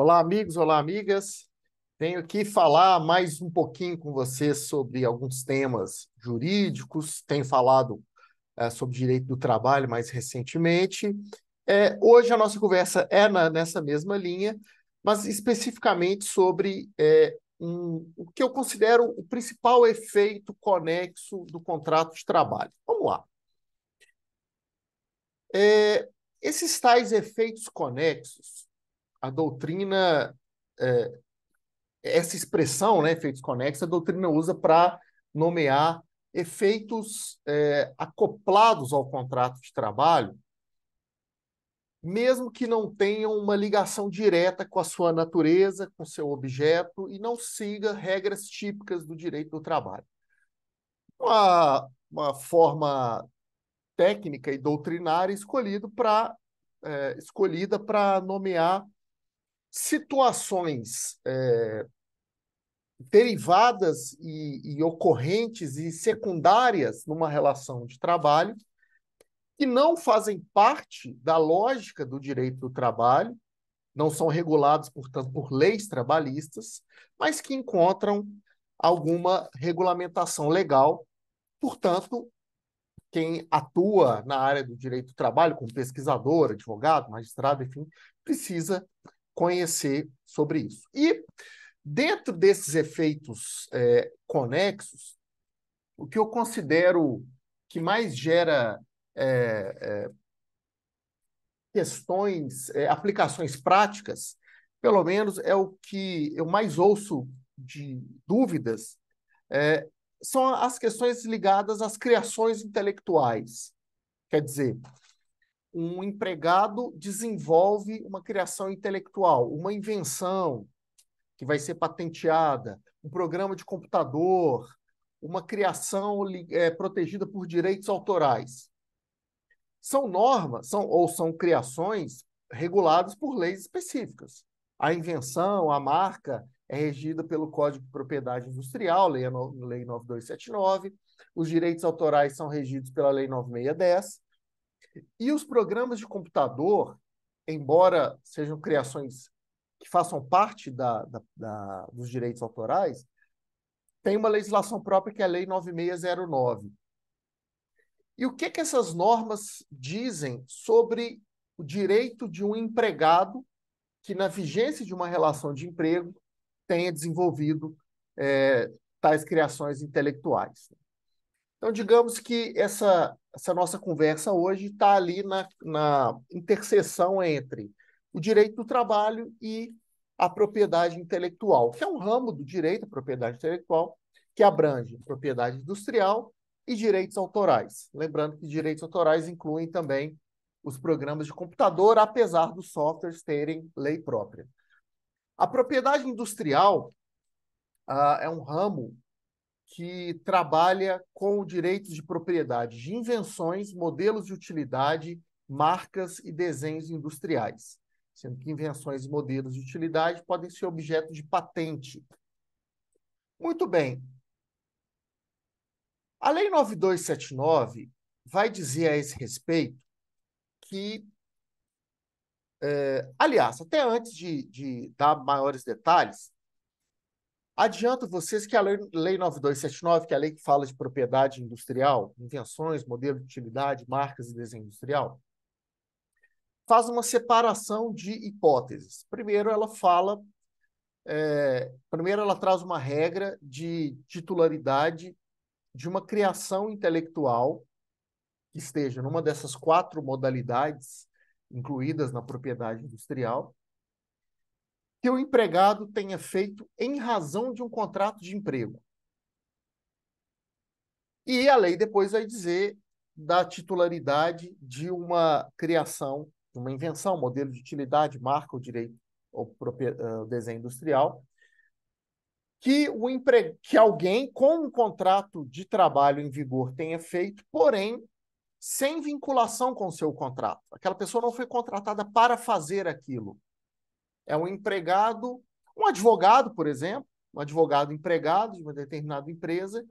Olá, amigos, olá, amigas. Venho aqui falar mais um pouquinho com vocês sobre alguns temas jurídicos. Tenho falado é, sobre direito do trabalho mais recentemente. É, hoje a nossa conversa é na, nessa mesma linha, mas especificamente sobre é, um, o que eu considero o principal efeito conexo do contrato de trabalho. Vamos lá. É, esses tais efeitos conexos a doutrina, é, essa expressão, né, efeitos conexos, a doutrina usa para nomear efeitos é, acoplados ao contrato de trabalho, mesmo que não tenham uma ligação direta com a sua natureza, com seu objeto, e não siga regras típicas do direito do trabalho. Uma, uma forma técnica e doutrinária escolhido pra, é, escolhida para nomear situações é, derivadas e, e ocorrentes e secundárias numa relação de trabalho que não fazem parte da lógica do direito do trabalho, não são regulados, portanto, por leis trabalhistas, mas que encontram alguma regulamentação legal. Portanto, quem atua na área do direito do trabalho, como pesquisador, advogado, magistrado, enfim, precisa conhecer sobre isso. E dentro desses efeitos é, conexos, o que eu considero que mais gera é, é, questões, é, aplicações práticas, pelo menos é o que eu mais ouço de dúvidas, é, são as questões ligadas às criações intelectuais. Quer dizer, um empregado desenvolve uma criação intelectual, uma invenção que vai ser patenteada, um programa de computador, uma criação é, protegida por direitos autorais. São normas, são, ou são criações reguladas por leis específicas. A invenção, a marca, é regida pelo Código de Propriedade Industrial, Lei, Lei 9279. Os direitos autorais são regidos pela Lei 9610. E os programas de computador, embora sejam criações que façam parte da, da, da, dos direitos autorais, tem uma legislação própria que é a Lei 9609. E o que, que essas normas dizem sobre o direito de um empregado que, na vigência de uma relação de emprego, tenha desenvolvido é, tais criações intelectuais? Então, digamos que essa, essa nossa conversa hoje está ali na, na interseção entre o direito do trabalho e a propriedade intelectual, que é um ramo do direito à propriedade intelectual que abrange propriedade industrial e direitos autorais. Lembrando que direitos autorais incluem também os programas de computador, apesar dos softwares terem lei própria. A propriedade industrial ah, é um ramo que trabalha com direitos de propriedade de invenções, modelos de utilidade, marcas e desenhos industriais, sendo que invenções e modelos de utilidade podem ser objeto de patente. Muito bem. A Lei 9279 vai dizer a esse respeito que, é, aliás, até antes de, de dar maiores detalhes, Adianto vocês que a lei, lei 9279, que é a lei que fala de propriedade industrial, invenções, modelo de utilidade, marcas e desenho industrial, faz uma separação de hipóteses. Primeiro, ela fala, é, primeiro ela traz uma regra de titularidade de uma criação intelectual que esteja numa dessas quatro modalidades incluídas na propriedade industrial que o empregado tenha feito em razão de um contrato de emprego. E a lei depois vai dizer da titularidade de uma criação, de uma invenção, modelo de utilidade, marca ou direito ou eh, desenho industrial, que, o empre... que alguém com um contrato de trabalho em vigor tenha feito, porém sem vinculação com o seu contrato. Aquela pessoa não foi contratada para fazer aquilo. É um empregado, um advogado, por exemplo, um advogado empregado de uma determinada empresa,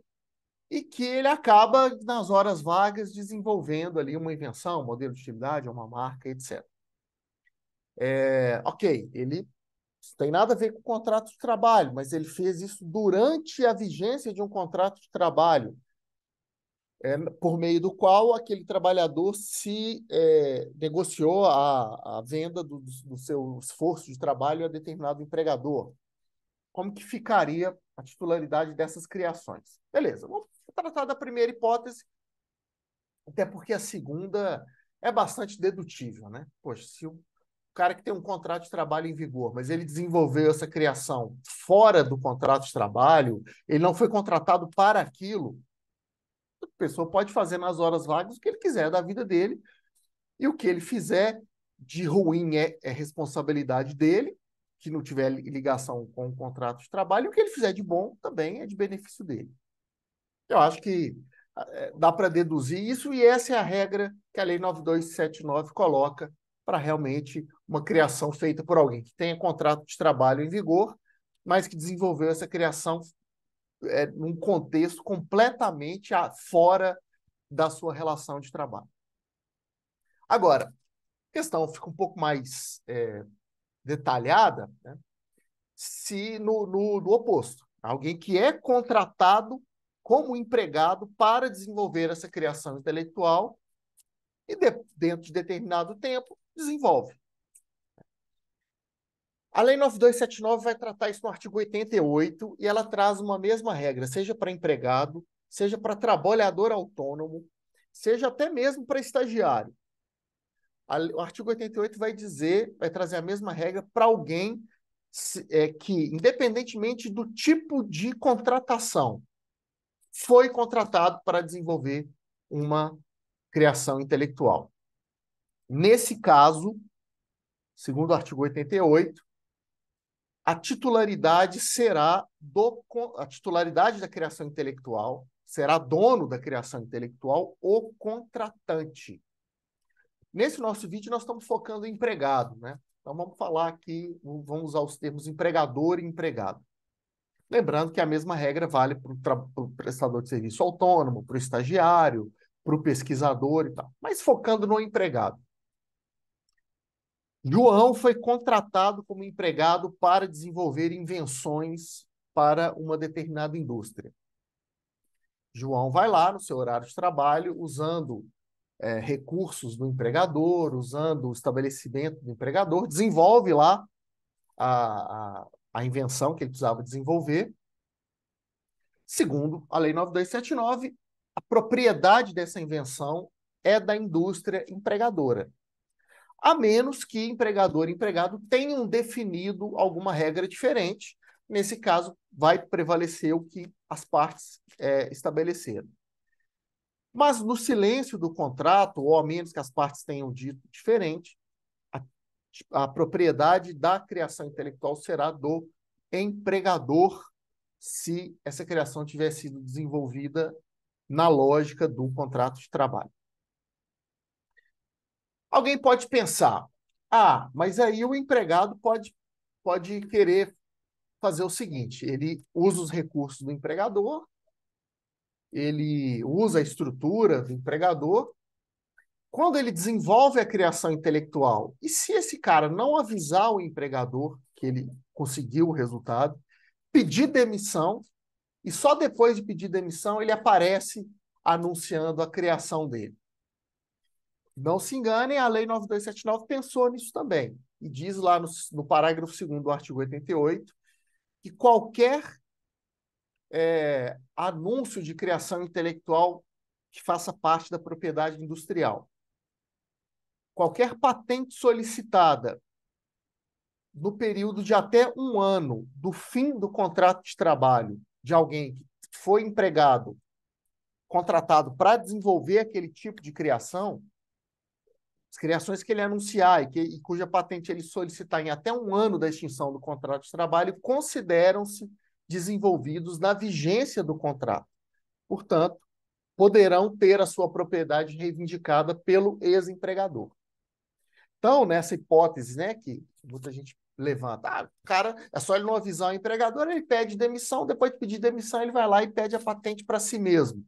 e que ele acaba, nas horas vagas, desenvolvendo ali uma invenção, um modelo de utilidade, uma marca, etc. É, ok, ele tem nada a ver com o contrato de trabalho, mas ele fez isso durante a vigência de um contrato de trabalho é, por meio do qual aquele trabalhador se é, negociou a, a venda do, do seu esforço de trabalho a determinado empregador. Como que ficaria a titularidade dessas criações? Beleza, vamos tratar da primeira hipótese, até porque a segunda é bastante dedutível, né? Poxa, se o cara que tem um contrato de trabalho em vigor, mas ele desenvolveu essa criação fora do contrato de trabalho, ele não foi contratado para aquilo, pessoa pode fazer nas horas vagas o que ele quiser da vida dele, e o que ele fizer de ruim é, é responsabilidade dele, que não tiver ligação com o contrato de trabalho, e o que ele fizer de bom também é de benefício dele. Eu acho que é, dá para deduzir isso, e essa é a regra que a Lei 9279 coloca para realmente uma criação feita por alguém que tenha contrato de trabalho em vigor, mas que desenvolveu essa criação é, num contexto completamente fora da sua relação de trabalho. Agora, a questão fica um pouco mais é, detalhada né? se no, no, no oposto, alguém que é contratado como empregado para desenvolver essa criação intelectual e de, dentro de determinado tempo desenvolve. A Lei 9279 vai tratar isso no artigo 88 e ela traz uma mesma regra, seja para empregado, seja para trabalhador autônomo, seja até mesmo para estagiário. O artigo 88 vai dizer, vai trazer a mesma regra para alguém é, que, independentemente do tipo de contratação, foi contratado para desenvolver uma criação intelectual. Nesse caso, segundo o artigo 88, a titularidade será do a titularidade da criação intelectual será dono da criação intelectual o contratante. Nesse nosso vídeo nós estamos focando em empregado, né? Então vamos falar aqui, vamos usar os termos empregador e empregado. Lembrando que a mesma regra vale para o prestador de serviço autônomo, para o estagiário, para o pesquisador e tal, mas focando no empregado. João foi contratado como empregado para desenvolver invenções para uma determinada indústria. João vai lá no seu horário de trabalho, usando é, recursos do empregador, usando o estabelecimento do empregador, desenvolve lá a, a, a invenção que ele precisava desenvolver. Segundo a Lei 9279, a propriedade dessa invenção é da indústria empregadora a menos que empregador e empregado tenham definido alguma regra diferente. Nesse caso, vai prevalecer o que as partes é, estabeleceram. Mas no silêncio do contrato, ou a menos que as partes tenham dito diferente, a, a propriedade da criação intelectual será do empregador, se essa criação tiver sido desenvolvida na lógica do contrato de trabalho. Alguém pode pensar, ah, mas aí o empregado pode, pode querer fazer o seguinte: ele usa os recursos do empregador, ele usa a estrutura do empregador. Quando ele desenvolve a criação intelectual, e se esse cara não avisar o empregador que ele conseguiu o resultado, pedir demissão, e só depois de pedir demissão ele aparece anunciando a criação dele. Não se enganem, a Lei 9279 pensou nisso também. E diz lá no, no parágrafo 2 do artigo 88 que qualquer é, anúncio de criação intelectual que faça parte da propriedade industrial. Qualquer patente solicitada no período de até um ano do fim do contrato de trabalho de alguém que foi empregado, contratado para desenvolver aquele tipo de criação, as criações que ele anunciar e, que, e cuja patente ele solicitar em até um ano da extinção do contrato de trabalho consideram-se desenvolvidos na vigência do contrato. Portanto, poderão ter a sua propriedade reivindicada pelo ex-empregador. Então, nessa hipótese, né, que muita gente levanta, ah, o cara, é só ele não avisar o empregador, ele pede demissão, depois de pedir demissão, ele vai lá e pede a patente para si mesmo.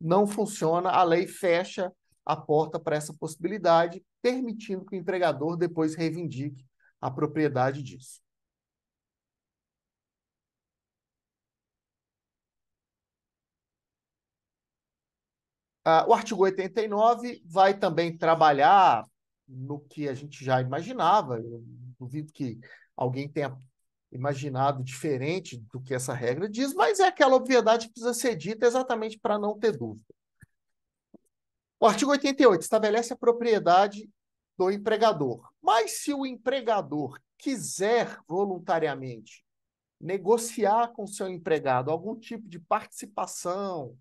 Não funciona, a lei fecha a porta para essa possibilidade, permitindo que o empregador depois reivindique a propriedade disso. Ah, o artigo 89 vai também trabalhar no que a gente já imaginava, eu duvido que alguém tenha imaginado diferente do que essa regra diz, mas é aquela obviedade que precisa ser dita exatamente para não ter dúvida. O artigo 88 estabelece a propriedade do empregador. Mas se o empregador quiser voluntariamente negociar com seu empregado algum tipo de participação,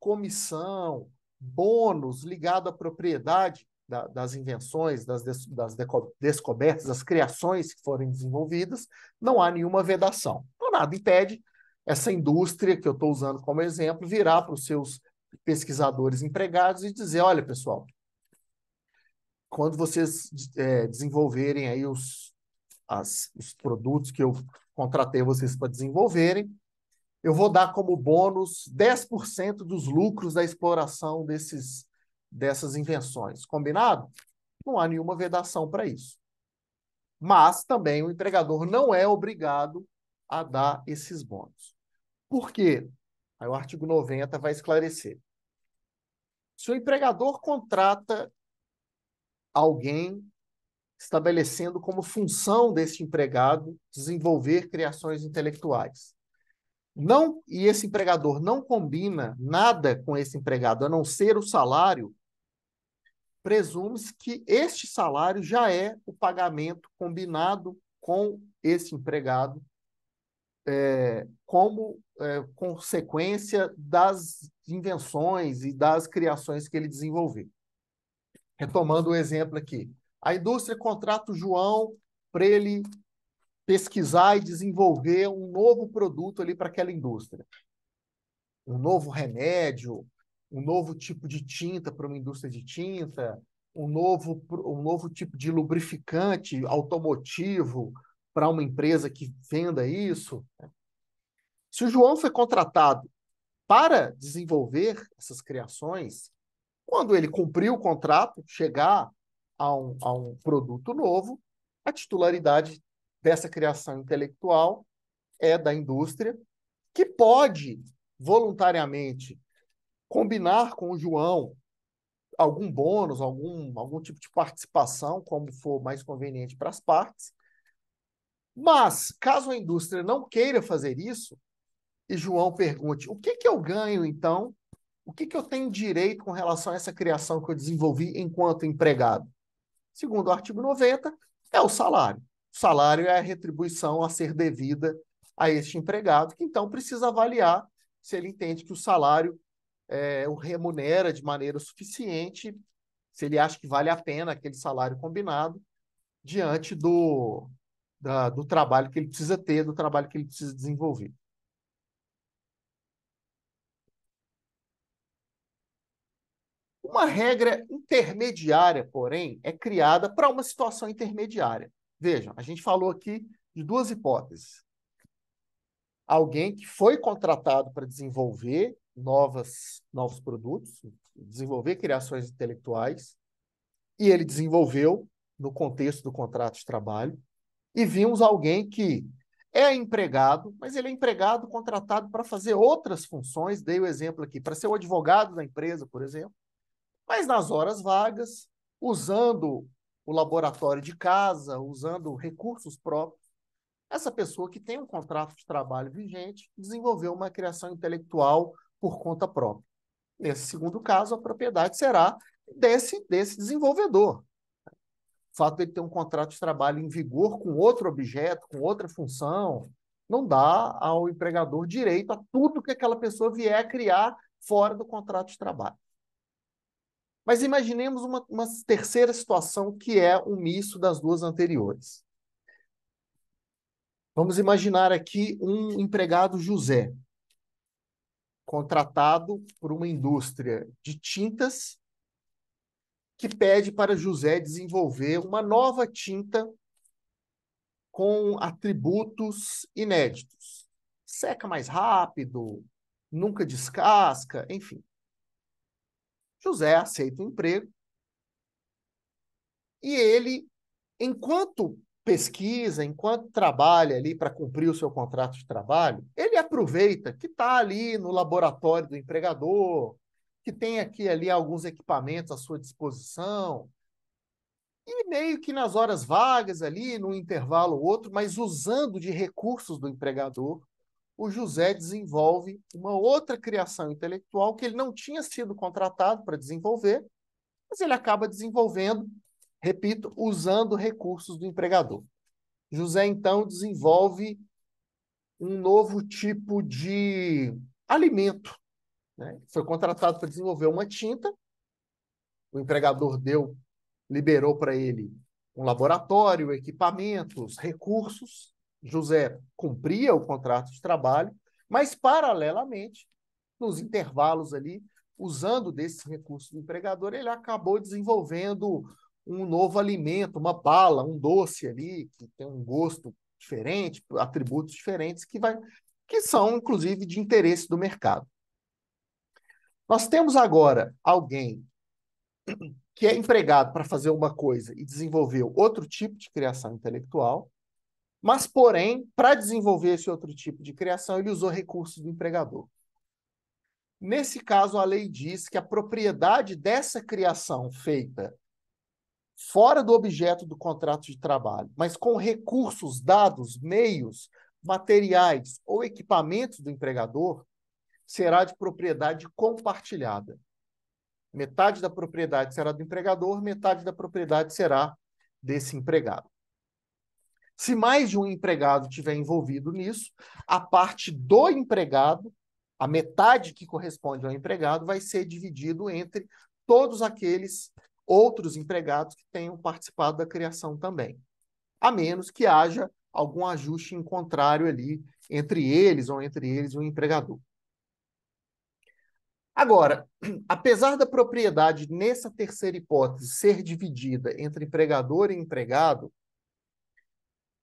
comissão, bônus ligado à propriedade da, das invenções, das, des, das deco, descobertas, das criações que forem desenvolvidas, não há nenhuma vedação. Então, nada impede essa indústria que eu estou usando como exemplo virar para os seus pesquisadores empregados e dizer, olha, pessoal, quando vocês é, desenvolverem aí os, as, os produtos que eu contratei vocês para desenvolverem, eu vou dar como bônus 10% dos lucros da exploração desses, dessas invenções. Combinado? Não há nenhuma vedação para isso. Mas também o empregador não é obrigado a dar esses bônus. Por quê? Aí o artigo 90 vai esclarecer. Se o empregador contrata alguém estabelecendo como função desse empregado desenvolver criações intelectuais. Não, e esse empregador não combina nada com esse empregado, a não ser o salário, presume-se que este salário já é o pagamento combinado com esse empregado é, como é, consequência das invenções e das criações que ele desenvolveu. Retomando o exemplo aqui, a indústria contrata o João para ele pesquisar e desenvolver um novo produto ali para aquela indústria. Um novo remédio, um novo tipo de tinta para uma indústria de tinta, um novo, um novo tipo de lubrificante automotivo, para uma empresa que venda isso. Se o João foi contratado para desenvolver essas criações, quando ele cumprir o contrato, chegar a um, a um produto novo, a titularidade dessa criação intelectual é da indústria, que pode voluntariamente combinar com o João algum bônus, algum, algum tipo de participação, como for mais conveniente para as partes, mas, caso a indústria não queira fazer isso, e João pergunte: o que, que eu ganho então? O que, que eu tenho direito com relação a essa criação que eu desenvolvi enquanto empregado? Segundo o artigo 90, é o salário. O salário é a retribuição a ser devida a este empregado, que então precisa avaliar se ele entende que o salário é, o remunera de maneira suficiente, se ele acha que vale a pena aquele salário combinado, diante do, da, do trabalho que ele precisa ter, do trabalho que ele precisa desenvolver. Uma regra intermediária, porém, é criada para uma situação intermediária. Vejam, a gente falou aqui de duas hipóteses. Alguém que foi contratado para desenvolver novas, novos produtos, desenvolver criações intelectuais, e ele desenvolveu no contexto do contrato de trabalho e vimos alguém que é empregado, mas ele é empregado contratado para fazer outras funções, dei o exemplo aqui, para ser o advogado da empresa, por exemplo, mas nas horas vagas, usando o laboratório de casa, usando recursos próprios, essa pessoa que tem um contrato de trabalho vigente desenvolveu uma criação intelectual por conta própria. Nesse segundo caso, a propriedade será desse, desse desenvolvedor fato ele ter um contrato de trabalho em vigor com outro objeto, com outra função, não dá ao empregador direito a tudo que aquela pessoa vier a criar fora do contrato de trabalho. Mas imaginemos uma, uma terceira situação que é um misto das duas anteriores. Vamos imaginar aqui um empregado José, contratado por uma indústria de tintas que pede para José desenvolver uma nova tinta com atributos inéditos. Seca mais rápido, nunca descasca, enfim. José aceita o emprego e ele, enquanto pesquisa, enquanto trabalha ali para cumprir o seu contrato de trabalho, ele aproveita que está ali no laboratório do empregador, que tem aqui ali alguns equipamentos à sua disposição. E meio que nas horas vagas ali, num intervalo ou outro, mas usando de recursos do empregador, o José desenvolve uma outra criação intelectual que ele não tinha sido contratado para desenvolver, mas ele acaba desenvolvendo, repito, usando recursos do empregador. José então desenvolve um novo tipo de alimento né? Foi contratado para desenvolver uma tinta. O empregador deu, liberou para ele um laboratório, equipamentos, recursos. José cumpria o contrato de trabalho, mas paralelamente, nos intervalos ali, usando desses recursos do empregador, ele acabou desenvolvendo um novo alimento, uma bala, um doce ali que tem um gosto diferente, atributos diferentes que vai que são inclusive de interesse do mercado. Nós temos agora alguém que é empregado para fazer uma coisa e desenvolveu outro tipo de criação intelectual, mas, porém, para desenvolver esse outro tipo de criação, ele usou recursos do empregador. Nesse caso, a lei diz que a propriedade dessa criação feita fora do objeto do contrato de trabalho, mas com recursos, dados, meios, materiais ou equipamentos do empregador, será de propriedade compartilhada. Metade da propriedade será do empregador, metade da propriedade será desse empregado. Se mais de um empregado estiver envolvido nisso, a parte do empregado, a metade que corresponde ao empregado, vai ser dividido entre todos aqueles outros empregados que tenham participado da criação também. A menos que haja algum ajuste em contrário ali entre eles ou entre eles o empregador. Agora, apesar da propriedade nessa terceira hipótese ser dividida entre empregador e empregado,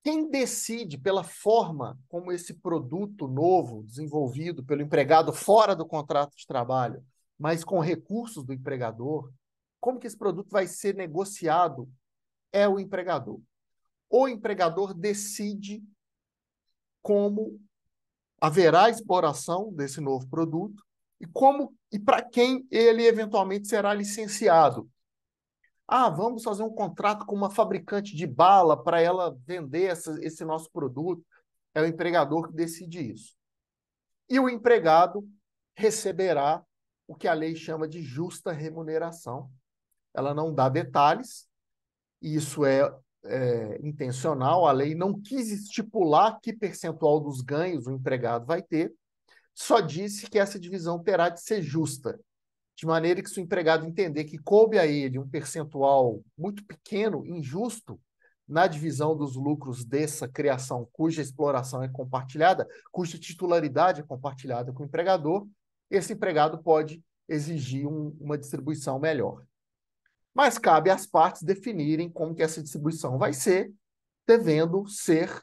quem decide pela forma como esse produto novo desenvolvido pelo empregado fora do contrato de trabalho, mas com recursos do empregador, como que esse produto vai ser negociado é o empregador. O empregador decide como haverá exploração desse novo produto e como e para quem ele eventualmente será licenciado. Ah, vamos fazer um contrato com uma fabricante de bala para ela vender essa, esse nosso produto. É o empregador que decide isso. E o empregado receberá o que a lei chama de justa remuneração. Ela não dá detalhes, isso é, é intencional, a lei não quis estipular que percentual dos ganhos o empregado vai ter, só disse que essa divisão terá de ser justa, de maneira que se o empregado entender que coube a ele um percentual muito pequeno, injusto, na divisão dos lucros dessa criação, cuja exploração é compartilhada, cuja titularidade é compartilhada com o empregador, esse empregado pode exigir um, uma distribuição melhor. Mas cabe às partes definirem como que essa distribuição vai ser, devendo ser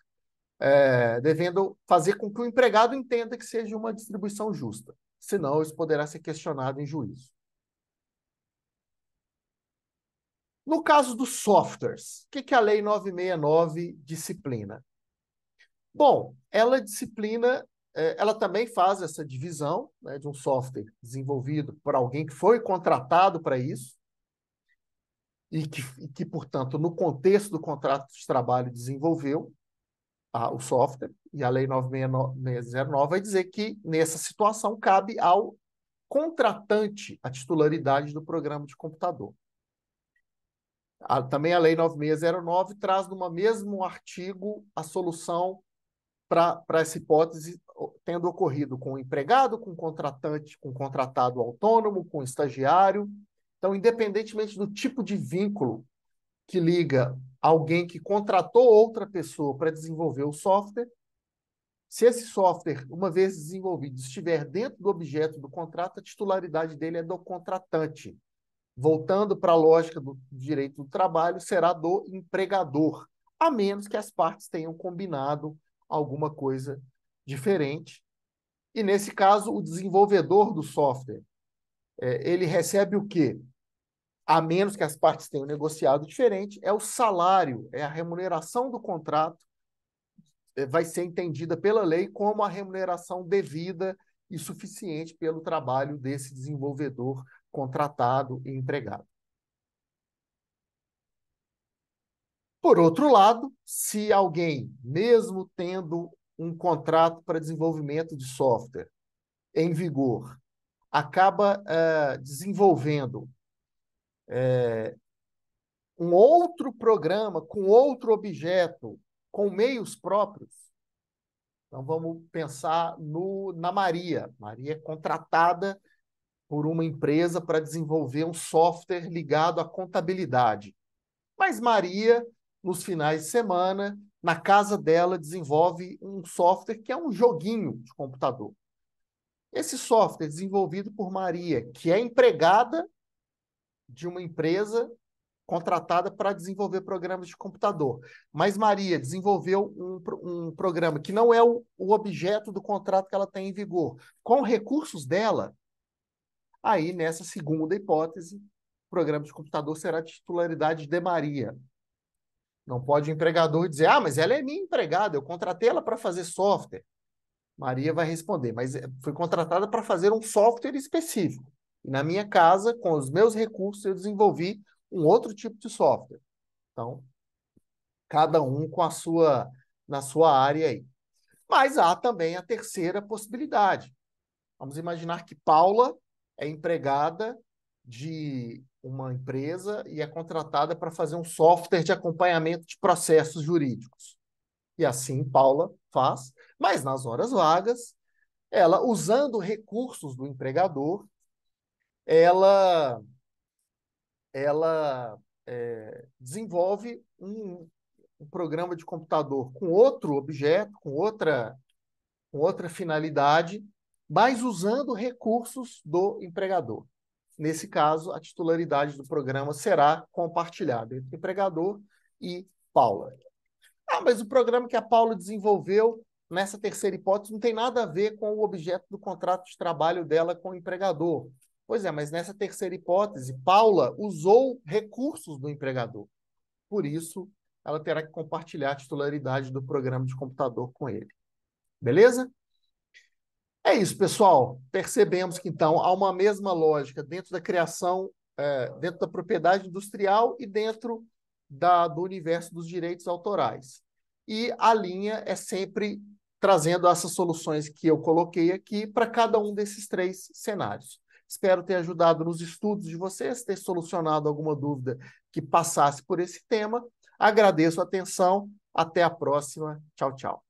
é, devendo fazer com que o empregado entenda que seja uma distribuição justa. Senão, isso poderá ser questionado em juízo. No caso dos softwares, o que, que a Lei 969 disciplina? Bom, ela disciplina, é, ela também faz essa divisão né, de um software desenvolvido por alguém que foi contratado para isso, e que, e que, portanto, no contexto do contrato de trabalho desenvolveu, a, o software, e a Lei 9609 vai dizer que, nessa situação, cabe ao contratante a titularidade do programa de computador. A, também a Lei 9609 traz no mesmo artigo a solução para essa hipótese tendo ocorrido com o empregado, com o contratante, com o contratado autônomo, com o estagiário. Então, independentemente do tipo de vínculo que liga alguém que contratou outra pessoa para desenvolver o software. Se esse software, uma vez desenvolvido, estiver dentro do objeto do contrato, a titularidade dele é do contratante. Voltando para a lógica do direito do trabalho, será do empregador, a menos que as partes tenham combinado alguma coisa diferente. E nesse caso, o desenvolvedor do software, é, ele recebe o quê? a menos que as partes tenham negociado diferente, é o salário, é a remuneração do contrato, é, vai ser entendida pela lei como a remuneração devida e suficiente pelo trabalho desse desenvolvedor contratado e empregado. Por outro lado, se alguém, mesmo tendo um contrato para desenvolvimento de software em vigor, acaba uh, desenvolvendo é, um outro programa com outro objeto, com meios próprios. Então vamos pensar no, na Maria. Maria é contratada por uma empresa para desenvolver um software ligado à contabilidade. Mas Maria, nos finais de semana, na casa dela, desenvolve um software que é um joguinho de computador. Esse software é desenvolvido por Maria, que é empregada de uma empresa contratada para desenvolver programas de computador. Mas Maria desenvolveu um, um programa que não é o, o, objeto do contrato que ela tem em vigor. Com recursos dela, aí nessa segunda hipótese, o programa de computador será titularidade de Maria. Não pode o empregador dizer, ah, mas ela é minha empregada, eu contratei ela para fazer software. Maria vai responder, mas eh, foi contratada para fazer um software específico. E na minha casa, com os meus recursos, eu desenvolvi um outro tipo de software. Então, cada um com a sua na sua área aí. Mas há também a terceira possibilidade. Vamos imaginar que Paula é empregada de uma empresa e é contratada para fazer um software de acompanhamento de processos jurídicos. E assim Paula faz, mas nas horas vagas, ela usando recursos do empregador, ela, ela é, desenvolve um, um programa de computador com outro objeto, com outra, com outra finalidade, mas usando recursos do empregador. Nesse caso, a titularidade do programa será compartilhada entre o empregador e Paula. Ah, mas o programa que a Paula desenvolveu nessa terceira hipótese não tem nada a ver com o objeto do contrato de trabalho dela com o empregador. Pois é, mas nessa terceira hipótese, Paula usou recursos do empregador. Por isso, ela terá que compartilhar a titularidade do programa de computador com ele. Beleza? É isso, pessoal. Percebemos que, então, há uma mesma lógica dentro da criação, é, dentro da propriedade industrial e dentro da, do universo dos direitos autorais. E a linha é sempre trazendo essas soluções que eu coloquei aqui para cada um desses três cenários. Espero ter ajudado nos estudos de vocês, ter solucionado alguma dúvida que passasse por esse tema. Agradeço a atenção. Até a próxima. Tchau, tchau.